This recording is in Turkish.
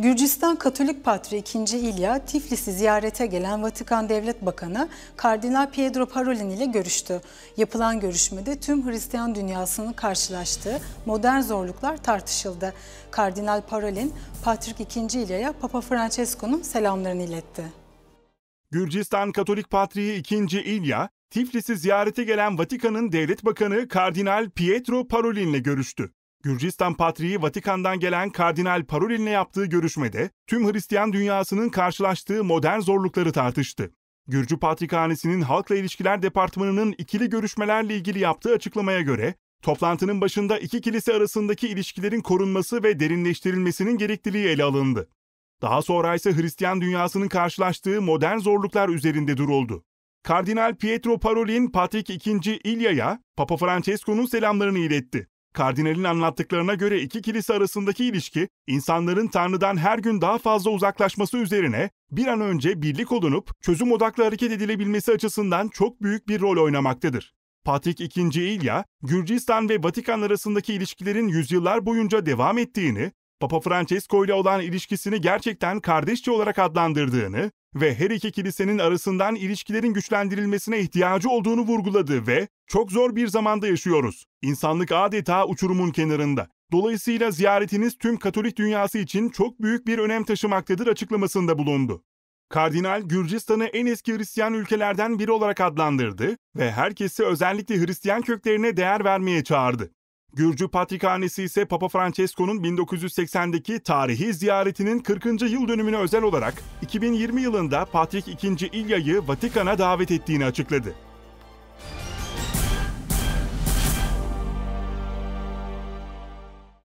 Gürcistan Katolik Patri 2. İlya, Tiflis'i ziyarete gelen Vatikan Devlet Bakanı Kardinal Pietro Parolin ile görüştü. Yapılan görüşmede tüm Hristiyan dünyasının karşılaştığı modern zorluklar tartışıldı. Kardinal Parolin, Patrik 2. İlya'ya Papa Francesco'nun selamlarını iletti. Gürcistan Katolik Patriği 2. İlya, Tiflis'i ziyarete gelen Vatikan'ın Devlet Bakanı Kardinal Pietro Parolin ile görüştü. Gürcistan Patriği Vatikan'dan gelen Kardinal Parolin'le yaptığı görüşmede tüm Hristiyan dünyasının karşılaştığı modern zorlukları tartıştı. Gürcü Patrikhanesi'nin Halkla İlişkiler Departmanı'nın ikili görüşmelerle ilgili yaptığı açıklamaya göre, toplantının başında iki kilise arasındaki ilişkilerin korunması ve derinleştirilmesinin gerekliliği ele alındı. Daha sonra ise Hristiyan dünyasının karşılaştığı modern zorluklar üzerinde duruldu. Kardinal Pietro Parolin, Patrik II. İlya'ya Papa Francesco'nun selamlarını iletti. Kardinalin anlattıklarına göre iki kilise arasındaki ilişki, insanların Tanrı'dan her gün daha fazla uzaklaşması üzerine bir an önce birlik olunup çözüm odaklı hareket edilebilmesi açısından çok büyük bir rol oynamaktadır. Patrik II. İlya, Gürcistan ve Vatikan arasındaki ilişkilerin yüzyıllar boyunca devam ettiğini Papa Francesco ile olan ilişkisini gerçekten kardeşçi olarak adlandırdığını ve her iki kilisenin arasından ilişkilerin güçlendirilmesine ihtiyacı olduğunu vurguladı ve çok zor bir zamanda yaşıyoruz. İnsanlık adeta uçurumun kenarında. Dolayısıyla ziyaretiniz tüm Katolik dünyası için çok büyük bir önem taşımaktadır açıklamasında bulundu. Kardinal Gürcistan'ı en eski Hristiyan ülkelerden biri olarak adlandırdı ve herkesi özellikle Hristiyan köklerine değer vermeye çağırdı. Gürcü Patrikhanesi ise Papa Francesco'nun 1980'deki tarihi ziyaretinin 40. yıl dönümüne özel olarak 2020 yılında Patrik II. İlya'yı Vatikan'a davet ettiğini açıkladı.